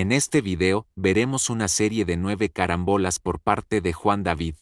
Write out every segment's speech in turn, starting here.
En este video veremos una serie de nueve carambolas por parte de Juan David.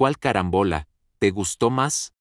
¿Cuál carambola? ¿Te gustó más?